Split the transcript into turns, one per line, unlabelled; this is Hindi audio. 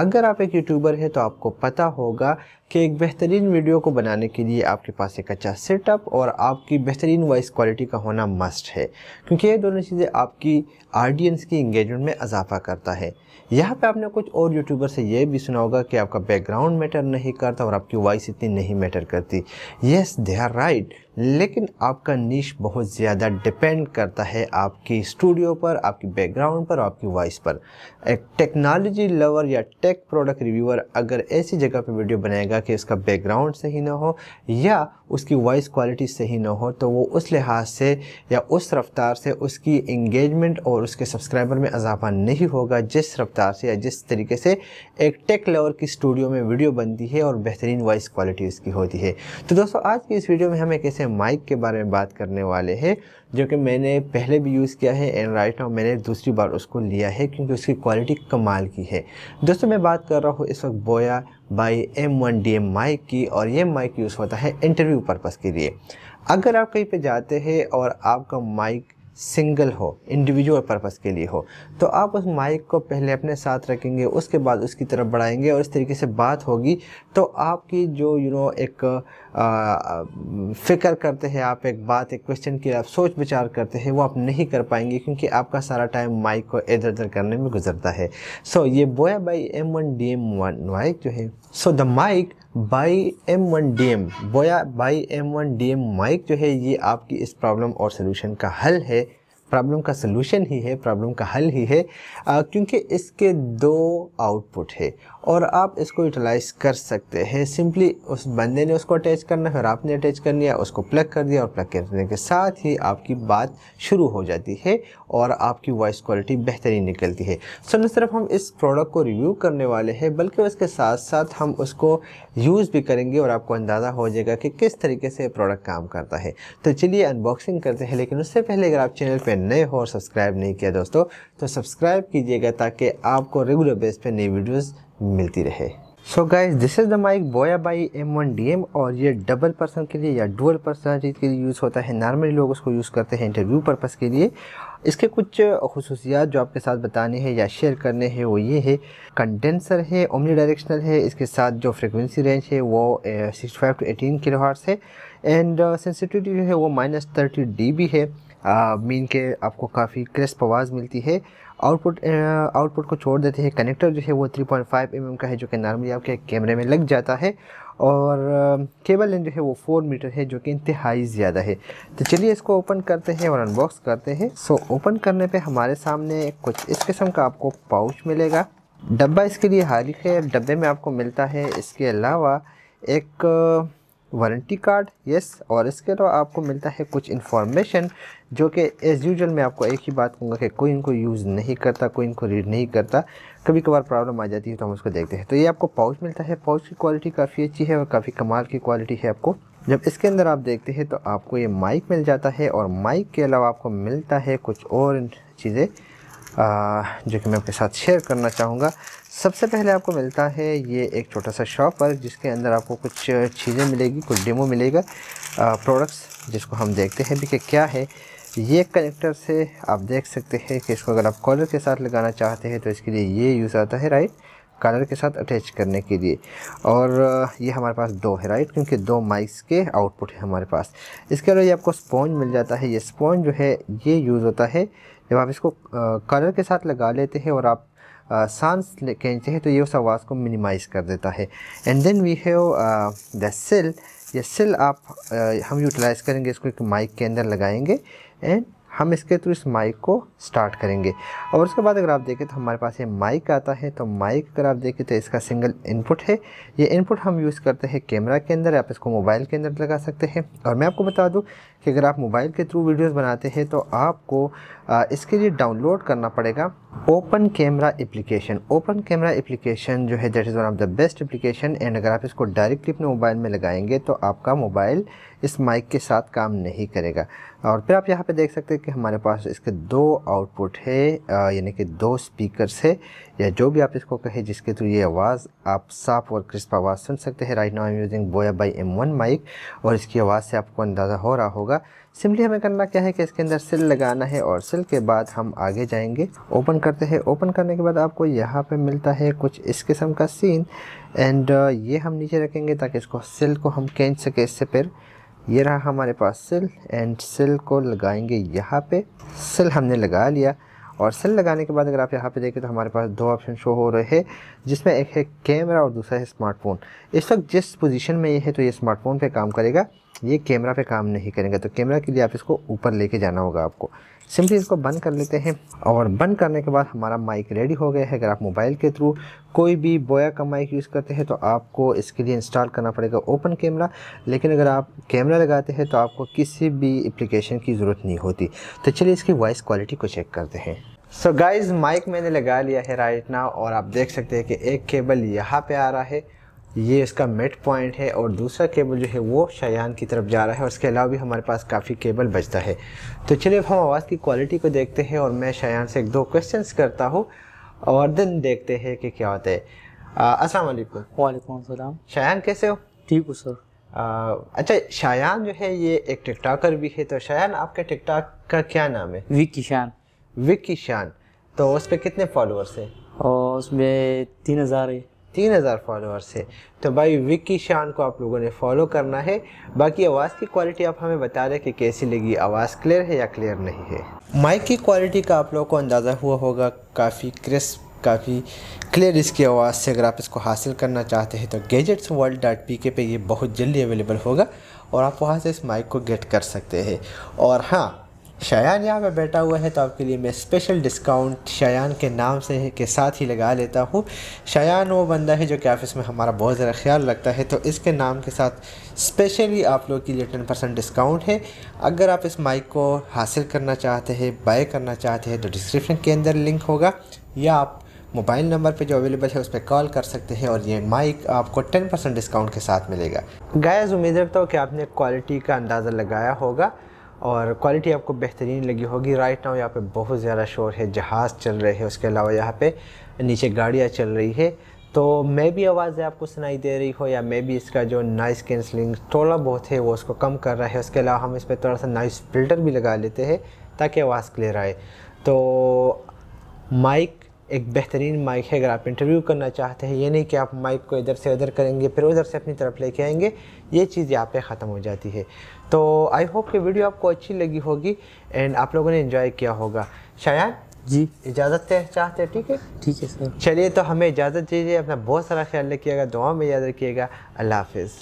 अगर आप एक यूट्यूबर हैं तो आपको पता होगा कि एक बेहतरीन वीडियो को बनाने के लिए आपके पास एक अच्छा सेटअप और आपकी बेहतरीन वॉइस क्वालिटी का होना मस्ट है क्योंकि ये दोनों चीज़ें आपकी ऑडियंस की इंगेजमेंट में इजाफा करता है यहाँ पे आपने कुछ और यूट्यूबर से यह भी सुना होगा कि आपका बैकग्राउंड मैटर नहीं करता और आपकी वॉइस इतनी नहीं मैटर करती येस दे आर राइट लेकिन आपका नीश बहुत ज़्यादा डिपेंड करता है आपकी स्टूडियो पर आपकी बैकग्राउंड पर आपकी वॉइस पर एक टेक्नोलॉजी लवर या टेक प्रोडक्ट रिव्यूअर अगर ऐसी जगह पर वीडियो बनाएगा कि इसका बैकग्राउंड सही ना हो या उसकी वॉइस क्वालिटी सही ना हो तो वो उस लिहाज से या उस रफ्तार से उसकी इंगेजमेंट और उसके सब्सक्राइबर में इजाफा नहीं होगा जिस रफ्तार से या जिस तरीके से एक टेक लेवर की स्टूडियो में वीडियो बनती है और बेहतरीन वॉइस क्वालिटी उसकी होती है तो दोस्तों आज की इस वीडियो में हम एक ऐसे माइक के बारे में बात करने वाले हैं जो कि मैंने पहले भी यूज़ किया है एंड राइट और मैंने दूसरी बार उसको लिया है क्योंकि उसकी क्वालिटी कमाल की है दोस्तों मैं बात कर रहा हूँ इस वक्त Boya by M one D M mic की और ये माइक यूज़ होता है इंटरव्यू पर्पज़ के लिए अगर आप कहीं पे जाते हैं और आपका माइक सिंगल हो इंडिविजुअल पर्पस के लिए हो तो आप उस माइक को पहले अपने साथ रखेंगे उसके बाद उसकी तरफ बढ़ाएंगे और इस तरीके से बात होगी तो आपकी जो यू you नो know, एक फ़िक्र करते हैं आप एक बात एक क्वेश्चन की आप सोच विचार करते हैं वो आप नहीं कर पाएंगे क्योंकि आपका सारा टाइम माइक को इधर उधर करने में गुजरता है सो so, ये Boya by M one D M one mic जो है so the mic by M one D M Boya by M one D M mic जो है ये आपकी इस प्रॉब्लम और सोल्यूशन का हल है प्रॉब्लम का सलूशन ही है प्रॉब्लम का हल ही है क्योंकि इसके दो आउटपुट है और आप इसको यूटिलाइज कर सकते हैं सिंपली उस बंदे ने उसको अटैच करना है और आपने अटैच कर लिया उसको प्लग कर दिया और प्लग करने के साथ ही आपकी बात शुरू हो जाती है और आपकी वॉइस क्वालिटी बेहतरीन निकलती है सो न सिर्फ हम इस प्रोडक्ट को रिव्यू करने वाले हैं बल्कि उसके साथ साथ हम उसको यूज़ भी करेंगे और आपको अंदाज़ा हो जाएगा कि किस तरीके से प्रोडक्ट काम करता है तो चलिए अनबॉक्सिंग करते हैं लेकिन उससे पहले अगर आप चैनल पर नए हो और सब्सक्राइब नहीं किया दोस्तों तो सब्सक्राइब कीजिएगा ताकि आपको रेगुलर बेस पे नई वीडियोस मिलती रहे so guys this is the mic Boya by M one D M और ये डबल पर्सन के लिए या डुअल पर्सनलिटी के लिए यूज़ होता है नॉर्मली लोग उसको यूज़ करते हैं इंटरव्यू पर्पज़ के लिए इसके कुछ खसूसियात जो आपके साथ बताने हैं या शेयर करने हैं वो ये है कंडेंसर है ओमनी डायरेक्शनल है इसके साथ जो फ्रिक्वेंसी रेंज है वो sixty five to eighteen kilo hertz है एंड सेंसिटिविटी uh, जो है वो माइनस थर्टी डी है मीन के आपको काफ़ी क्रिस्प आवाज़ मिलती है आउटपुट आउटपुट को छोड़ देते हैं कनेक्टर जो है वो 3.5 पॉइंट mm का है जो कि नॉर्मली आपके कैमरे में लग जाता है और केबल लेंथ जो है वो फोर मीटर है जो कि इंतहाई ज़्यादा है तो चलिए इसको ओपन करते हैं और अनबॉक्स करते हैं सो ओपन करने पे हमारे सामने कुछ इस किस्म का आपको पाउच मिलेगा डब्बा इसके लिए हालिक है डब्बे में आपको मिलता है इसके अलावा एक वारंटी कार्ड यस और इसके अलावा आपको मिलता है कुछ इन्फॉर्मेशन जो कि एज़ यूजल मैं आपको एक ही बात कहूँगा कि कोई इनको यूज़ नहीं करता कोई इनको रीड नहीं करता कभी कभार प्रॉब्लम आ जाती है तो हम उसको देखते हैं तो ये आपको पाउच मिलता है पाउच की क्वालिटी काफ़ी अच्छी है और काफ़ी कमाल की क्वालिटी है आपको जब इसके अंदर आप देखते हैं तो आपको ये माइक मिल जाता है और माइक के अलावा आपको मिलता है कुछ और चीज़ें जो कि मैं आपके साथ शेयर करना चाहूँगा सबसे पहले आपको मिलता है ये एक छोटा सा शॉप है जिसके अंदर आपको कुछ चीज़ें मिलेगी कुछ डेमो मिलेगा प्रोडक्ट्स जिसको हम देखते हैं भी कि क्या है ये कनेक्टर से आप देख सकते हैं कि इसको अगर आप कॉलर के साथ लगाना चाहते हैं तो इसके लिए ये यूज़ आता है राइट कॉलर के साथ अटैच करने के लिए और ये हमारे पास दो है राइट क्योंकि दो माइक्स के आउटपुट है हमारे पास इसके अलावा ये आपको स्पॉन्ज मिल जाता है ये स्पॉन्ज जो है ये यूज़ होता है जब आप इसको कॉलर के साथ लगा लेते हैं और आप सांस कहते हैं तो ये उस आवाज़ को मिनिमाइज़ कर देता है and then we have the cell ये सेल आप uh, हम यूटिलाइज़ करेंगे इसको एक माइक के अंदर लगाएंगे एंड हम इसके थ्रू इस माइक को स्टार्ट करेंगे और उसके बाद अगर आप देखें तो हमारे पास ये माइक आता है तो माइक अगर आप देखें तो इसका सिंगल इनपुट है ये इनपुट हम यूज़ करते हैं कैमरा के अंदर आप इसको मोबाइल के अंदर लगा सकते हैं और मैं आपको बता दूँ कि अगर आप मोबाइल के थ्रू वीडियोस बनाते हैं तो आपको इसके लिए डाउनलोड करना पड़ेगा open camera application open camera application जो है that is one of the best application and अगर आप इसको डायरेक्टली अपने मोबाइल में लगाएंगे तो आपका मोबाइल इस माइक के साथ काम नहीं करेगा और फिर आप यहाँ पे देख सकते हैं कि हमारे पास इसके दो आउटपुट है यानी कि दो स्पीकर्स है या जो भी आप इसको कहें जिसके थ्रू ये आवाज़ आप साफ और क्रिस्प आवाज़ सुन सकते हैं right now I am using Boya by M one mic और इसकी आवाज़ से आपको अंदाज़ा हो रहा होगा होगा सिंपली हमें करना क्या है कि इसके अंदर सिल लगाना है और सिल के बाद हम आगे जाएंगे ओपन करते हैं ओपन करने के बाद आपको यहाँ पे मिलता है कुछ इस किस्म का सीन एंड uh, ये हम नीचे रखेंगे ताकि इसको सिल को हम खींच सके इससे फिर ये रहा हमारे पास सिल एंड सिल को लगाएंगे यहाँ पे सिल हमने लगा लिया और सेल लगाने के बाद अगर आप यहाँ पे देखें तो हमारे पास दो ऑप्शन शो हो रहे हैं जिसमें एक है कैमरा और दूसरा है स्मार्टफोन इस वक्त जिस पोजीशन में ये है तो ये स्मार्टफोन पे काम करेगा ये कैमरा पे काम नहीं करेंगे तो कैमरा के लिए आप इसको ऊपर लेके जाना होगा आपको सिंपली इसको बंद कर लेते हैं और बंद करने के बाद हमारा माइक रेडी हो गया है अगर आप मोबाइल के थ्रू कोई भी बोया का माइक यूज़ करते हैं तो आपको इसके लिए इंस्टॉल करना पड़ेगा ओपन कैमरा लेकिन अगर आप कैमरा लगाते हैं तो आपको किसी भी एप्लीकेशन की ज़रूरत नहीं होती तो चलिए इसकी वॉइस क्वालिटी को चेक करते हैं सो गाइज़ माइक मैंने लगा लिया है राइट ना और आप देख सकते हैं कि एक केबल यहाँ पर आ रहा है ये इसका मिड पॉइंट है और दूसरा केबल जो है वो शायान की तरफ जा रहा है और इसके अलावा भी हमारे पास काफ़ी केबल बचता है तो चलिए अब हम आवाज़ की क्वालिटी को देखते हैं और मैं शायान से एक दो क्वेश्चन करता हूँ और दिन देखते हैं कि क्या होता है असलम वालेकुम सलाम शायान कैसे हो ठीक हो सर आ, अच्छा शायान जो है ये एक टिकटॉकर भी है तो शायान आपके टिकटॉक का क्या नाम है विक्की शान विक्की शान तो उस पर कितने फॉलोअर्स हैं और उसमें तीन हज़ार है तीन हज़ार फॉलोअर्स है तो भाई विक्की शान को आप लोगों ने फॉलो करना है बाकी आवाज़ की क्वालिटी आप हमें बता रहे कि कैसी लगी आवाज़ क्लियर है या क्लियर नहीं है माइक की क्वालिटी का आप लोगों को अंदाज़ा हुआ होगा काफ़ी क्रिस्प काफ़ी क्लियर इसकी आवाज़ से अगर आप इसको हासिल करना चाहते हैं तो गैजेट्स वर्ल्ड डॉट पी के पे ये बहुत जल्दी अवेलेबल होगा और आप वहाँ से इस माइक को गेट कर सकते हैं और हाँ शायान यहाँ पे बैठा हुआ है तो आपके लिए मैं स्पेशल डिस्काउंट शायान के नाम से के साथ ही लगा लेता हूँ शायान वो बंदा है जो कि ऑफिस में हमारा बहुत ज़्यादा ख्याल रखता है तो इसके नाम के साथ स्पेशली आप लोग के लिए टेन परसेंट डिस्काउंट है अगर आप इस माइक को हासिल करना चाहते हैं बाय करना चाहते हैं तो डिस्क्रिप्शन के अंदर लिंक होगा या आप मोबाइल नंबर पे जो अवेलेबल है उस पर कॉल कर सकते हैं और ये माइक आपको 10 परसेंट डिस्काउंट के साथ मिलेगा गायज़ उम्मीद रखता हूँ कि आपने क्वालिटी का अंदाज़ा लगाया होगा और क्वालिटी आपको बेहतरीन लगी होगी राइट नाउ यहाँ पे बहुत ज़्यादा शोर है जहाज़ चल रहे हैं उसके अलावा यहाँ पे नीचे गाड़ियाँ चल रही है तो मैं भी आवाज़ें आपको सुनाई दे रही हो या मैं भी इसका जो नॉइस कैंसलिंग थोड़ा बहुत है वो उसको कम कर रहा है उसके अलावा हम इस पर थोड़ा सा नॉइस फिल्टर भी लगा लेते हैं ताकि आवाज़ क्लियर आए तो माइक एक बेहतरीन माइक है अगर आप इंटरव्यू करना चाहते हैं ये नहीं कि आप माइक को इधर से उधर करेंगे फिर उधर से अपनी तरफ लेके आएंगे ये चीज़ यहाँ पे ख़त्म हो जाती है तो आई होप कि वीडियो आपको अच्छी लगी होगी एंड आप लोगों ने इंजॉय किया होगा शायान जी इजाज़त चाहते हैं ठीक है ठीक है सर चलिए तो हमें इजाज़त दीजिए अपना बहुत सारा ख्याल रखिएगा दुआ में याद रखिएगा अल्लाह हाफिज़